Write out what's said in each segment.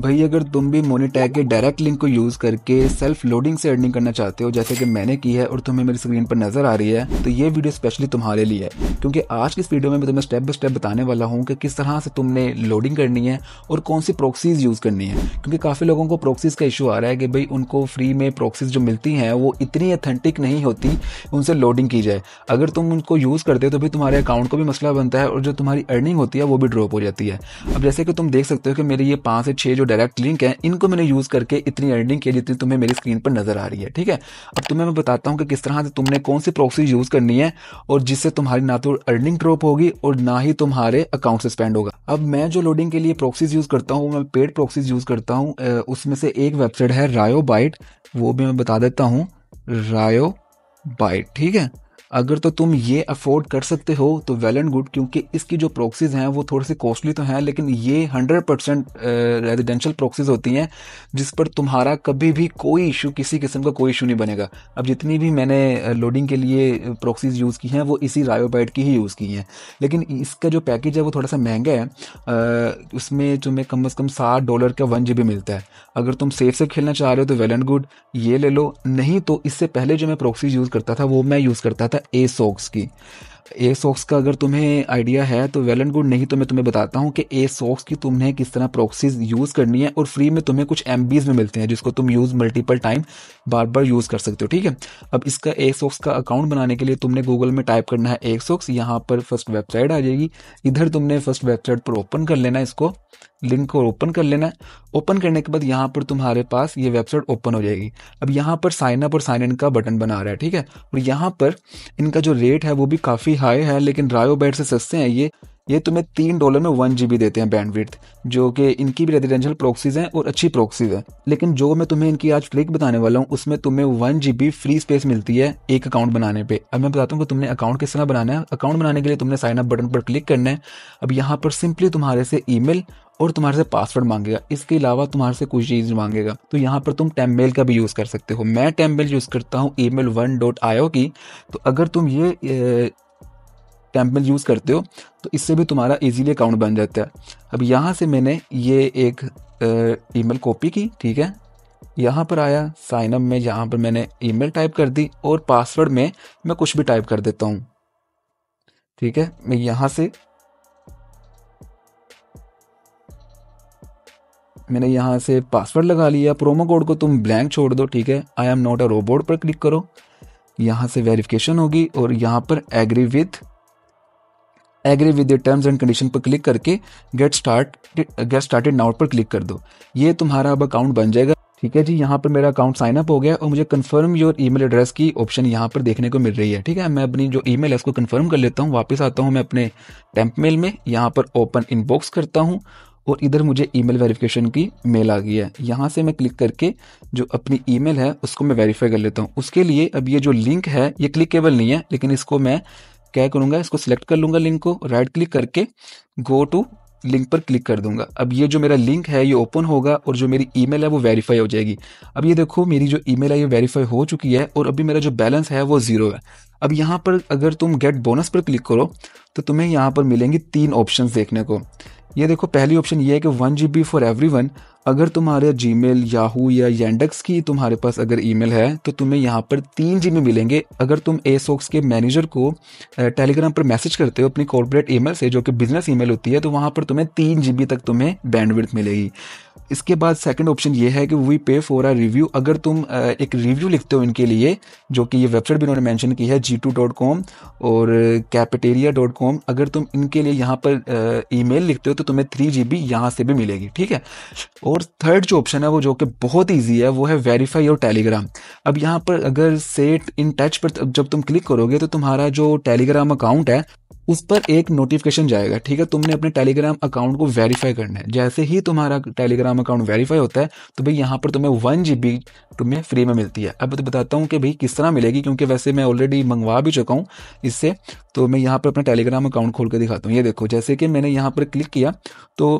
भाई अगर तुम भी मोनीटैग के डायरेक्ट लिंक को यूज़ करके सेल्फ लोडिंग से अर्निंग करना चाहते हो जैसे कि मैंने की है और तुम्हें मेरी स्क्रीन पर नज़र आ रही है तो ये वीडियो स्पेशली तुम्हारे लिए है क्योंकि आज की इस वीडियो में मैं तुम्हें स्टेप बाय स्टेप बताने वाला हूँ कि किस तरह से तुमने लोडिंग करनी है और कौन सी प्रोक्सीज़ यूज़ करनी है क्योंकि काफ़ी लोगों को प्रोक्सीज़ का इशू आ रहा है कि भाई उनको फ्री में प्रोक्सीज़ जो मिलती हैं वो इतनी अथेंटिक नहीं होती उनसे लोडिंग की जाए अगर तुम उनको यूज़ करते हो तो भी तुम्हारे अकाउंट को भी मसला बनता है और जो तुम्हारी अर्निंग होती है वो भी ड्रॉप हो जाती है अब जैसे कि तुम देख सकते हो कि मेरे ये पाँच से छः जो डायरेक्ट लिंक है इनको मैंने यूज़ करके इतनी अर्निंग की जितनी तुम्हें मेरी स्क्रीन पर नज़र आ रही है ठीक है अब तुम्हें मैं बताता हूँ कि किस तरह से तुमने कौन सी प्रॉक्सी यूज़ करनी है और जिससे तुम्हारी ना तो अर्निंग ड्रॉप होगी और ना ही तुम्हारे अकाउंट से स्पेंड होगा अब मैं जो लोडिंग के लिए प्रोक्सीज यूज़ करता हूँ मैं पेड प्रोक्सीज यूज़ करता हूँ उसमें से एक वेबसाइट है रायो बाइट वो भी मैं बता देता हूँ रायो बाइट ठीक है अगर तो तुम ये अफोर्ड कर सकते हो तो वेल एंड गुड क्योंकि इसकी जो प्रोक्सीज हैं वो थोड़ी सी कॉस्टली तो हैं लेकिन ये 100 परसेंट रेजिडेंशियल प्रोक्सीज होती हैं जिस पर तुम्हारा कभी भी कोई इशू किसी किस्म का कोई इशू नहीं बनेगा अब जितनी भी मैंने लोडिंग के लिए प्रोक्सीज यूज़ की हैं वो इसी रायोबाइट की ही यूज़ की हैं लेकिन इसका जो पैकेज है वो थोड़ा सा महंगा है उसमें उसमें तुम्हें कम अज़ कम सात डॉलर का वन जी मिलता है अगर तुम सेफ से खेलना चाह रहे हो तो वेल एंड गुड ये ले लो नहीं तो इससे पहले जो मैं प्रोक्सीज यूज़ करता था वो मैं यूज़ करता रहा था ए सॉक्स की ए सॉक्स का अगर तुम्हें आइडिया है तो वेल एंड गुड नहीं तो मैं तुम्हें बताता हूँ कि ए सॉक्स की तुमने किस तरह प्रोक्सीज यूज़ करनी है और फ्री में तुम्हें कुछ एम में मिलते हैं जिसको तुम यूज़ मल्टीपल टाइम बार बार यूज़ कर सकते हो ठीक है अब इसका ए सॉक्स का अकाउंट बनाने के लिए तुमने गूगल में टाइप करना है ए सॉक्स यहाँ पर फर्स्ट वेबसाइट आ जाएगी इधर तुमने फर्स्ट वेबसाइट पर ओपन कर लेना इसको लिंक को ओपन कर लेना ओपन करने के बाद यहाँ पर तुम्हारे पास ये वेबसाइट ओपन हो जाएगी अब यहाँ पर साइन अप और साइन इन का बटन बना रहा है ठीक है और यहाँ पर इनका जो रेट है वो भी काफ़ी हाई है लेकिन बैट से सस्ते हैं ये ये तुम्हें तीन डॉलर में वन जी देते हैं बैंडविड्थ जो कि इनकी भी रेजिडेंशियल प्रोक्सीज हैं और अच्छी प्रोक्सीज हैं लेकिन जो मैं तुम्हें इनकी आज ट्रिक बताने वाला हूँ उसमें तुम्हें वन जी फ्री स्पेस मिलती है एक अकाउंट बनाने पर अब मैं बताता हूँ कि तुमने अकाउंट किस तरह बनाना है अकाउंट बनाने के लिए तुमने साइन अप बटन पर क्लिक करना है अब यहाँ पर सिंपली तुम्हारे से ई और तुम्हारे से पासवर्ड मांगेगा इसके अलावा तुम्हारे से कुछ चीज़ मांगेगा तो यहाँ पर तुम टेम मेल का भी यूज़ कर सकते हो मैं टेम मेल यूज़ करता हूँ ई मेल वन डॉट आयो की तो अगर तुम ये टेम्पल यूज़ करते हो तो इससे भी तुम्हारा इजीली अकाउंट बन जाता है अब यहाँ से मैंने ये एक ईमेल कॉपी की ठीक है यहाँ पर आया साइन अप में यहाँ पर मैंने ईमेल टाइप कर दी और पासवर्ड में मैं कुछ भी टाइप कर देता हूँ ठीक है मैं यहाँ से मैंने यहाँ से पासवर्ड लगा लिया प्रोमो कोड को तुम ब्लैंक छोड़ दो ठीक है I am not a robot पर क्लिक करो यहाँ से वेरिफिकेशन होगी और यहाँ पर agree with agree with terms and condition पर क्लिक करके get start get started now पर क्लिक कर दो ये तुम्हारा अब अकाउंट बन जाएगा ठीक है जी यहाँ पर मेरा अकाउंट साइन अप हो गया और मुझे कंफर्म योर ईमेल एड्रेस की ऑप्शन यहाँ पर देखने को मिल रही है ठीक है मैं अपनी जो ईमेल है उसको कंफर्म कर लेता हूँ वापस आता हूँ मैं अपने टेम्प मेल में यहाँ पर ओपन इनबॉक्स करता हूँ और इधर मुझे ईमेल वेरिफिकेशन की मेल आ गई है यहाँ से मैं क्लिक करके जो अपनी ईमेल है उसको मैं वेरीफाई कर लेता हूँ उसके लिए अब ये जो लिंक है ये क्लिकेबल नहीं है लेकिन इसको मैं क्या करूंगा इसको सिलेक्ट कर लूंगा लिंक को राइट क्लिक करके गो टू लिंक पर क्लिक कर दूंगा अब ये जो मेरा लिंक है ये ओपन होगा और जो मेरी ईमेल है वो वेरीफाई हो जाएगी अब ये देखो मेरी जो ईमेल है ये वेरीफाई हो चुकी है और अभी मेरा जो बैलेंस है वो ज़ीरो है अब यहाँ पर अगर तुम गेट बोनस पर क्लिक करो तो तुम्हें यहाँ पर मिलेंगी तीन ऑप्शन देखने को ये देखो पहली ऑप्शन ये है कि one ji for every one वन अगर तुम्हारे जी मेल याहू या येंडक्स की तुम्हारे पास अगर ई है तो तुम्हें यहाँ पर तीन जी मिलेंगे अगर तुम ए के मैनेजर को टेलीग्राम पर मैसेज करते हो अपनी कॉरपोरेट ई से जो कि बिजनेस ई होती है तो वहाँ पर तुम्हें तीन जी तक तुम्हें बैंडविड्थ मिलेगी इसके बाद सेकंड ऑप्शन ये है कि वी पे फॉर आ रिव्यू अगर तुम एक रिव्यू लिखते हो इनके लिए जो कि ये वेबसाइट भी इन्होंने मेंशन की है जी टू डॉट कॉम और कैपेटेरिया डॉट कॉम अगर तुम इनके लिए यहाँ पर ईमेल लिखते हो तो तुम्हें थ्री जी बी यहाँ से भी मिलेगी ठीक है और और थर्ड जो ऑप्शन है वो जो कि बहुत ईजी है वो है वेरीफाई योर टेलीग्राम अब यहाँ पर अगर सेट इन टच पर जब तुम क्लिक करोगे तो तुम्हारा जो टेलीग्राम अकाउंट है उस पर एक नोटिफिकेशन जाएगा ठीक है तुमने अपने टेलीग्राम अकाउंट को वेरीफाई करना है जैसे ही तुम्हारा टेलीग्राम अकाउंट वेरीफाई होता है तो भाई यहाँ पर तुम्हें वन जी बी तुम्हें फ्री में मिलती है अब तो बताता हूँ कि भाई किस तरह मिलेगी क्योंकि वैसे मैं ऑलरेडी मंगवा भी चुका हूँ इससे तो मैं यहाँ पर अपना टेलीग्राम अकाउंट खोल कर दिखाता हूँ ये देखो जैसे कि मैंने यहाँ पर क्लिक किया तो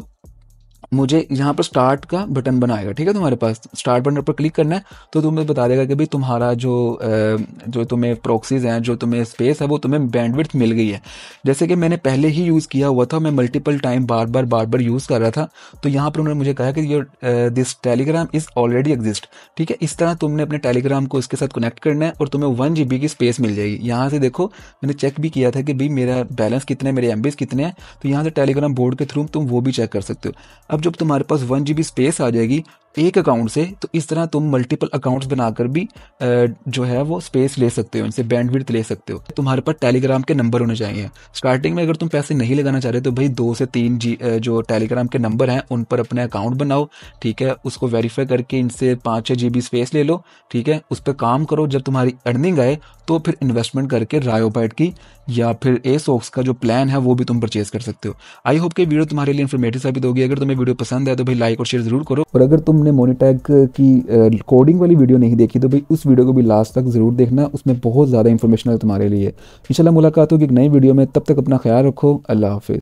मुझे यहाँ पर स्टार्ट का बटन बनाएगा ठीक है तुम्हारे पास स्टार्ट बटन पर क्लिक करना है तो तुम्हें बता देगा कि भाई तुम्हारा जो जो तुम्हें प्रोक्सीज हैं जो तुम्हें स्पेस है वो तुम्हें बैंडविड्थ मिल गई है जैसे कि मैंने पहले ही यूज़ किया हुआ था मैं मल्टीपल टाइम बार बार बार बार यूज़ कर रहा था तो यहाँ पर उन्होंने मुझे कहा कि your this Telegram is already exist ठीक है इस तरह तुमने अपने टेलीग्राम को इसके साथ कनेक्ट करना है और तुम्हें वन जी की स्पेस मिल जाएगी यहाँ से देखो मैंने चेक भी किया था कि भाई मेरा बैलेंस कितने मेरे एम कितने हैं तो यहाँ से टेलीग्राम बोर्ड के थ्रू तुम वो भी चेक कर सकते हो अब जब तुम्हारे पास वन जी स्पेस आ जाएगी एक अकाउंट से तो इस तरह तुम मल्टीपल अकाउंट्स बनाकर भी जो है वो स्पेस ले सकते हो इनसे बैंडविड्थ ले सकते हो तुम्हारे पास टेलीग्राम के नंबर होने चाहिए स्टार्टिंग में अगर तुम पैसे नहीं लगाना चाह रहे तो भाई दो से तीन जी जो टेलीग्राम के नंबर हैं उन पर अपने अकाउंट बनाओ ठीक है उसको वेरीफाई करके इनसे पाँच छः जी स्पेस ले लो ठीक है उस पर काम करो जब तुम्हारी अर्निंग आए तो फिर इन्वेस्टमेंट करके रायोपाइट की या फिर ए का जो प्लान है वो भी तुम परचेज कर सकते हो आई होप के वीडियो तुम्हारे लिए इन्फॉर्मेटिव साबित होगी अगर तुम्हें वीडियो पसंद है तो भाई लाइक और शेयर जरूर करो और अगर तुमने मोनीटैग की कोडिंग वाली वीडियो नहीं देखी तो भाई उस वीडियो को भी लास्ट तक जरूर देखना उसमें बहुत ज़्यादा इन्फॉर्मेशन है तुम्हारे लिए इंशाल्लाह मुलाकात होगी एक नई वीडियो में तब तक अपना ख्याल रखो अल्लाह हाफिज़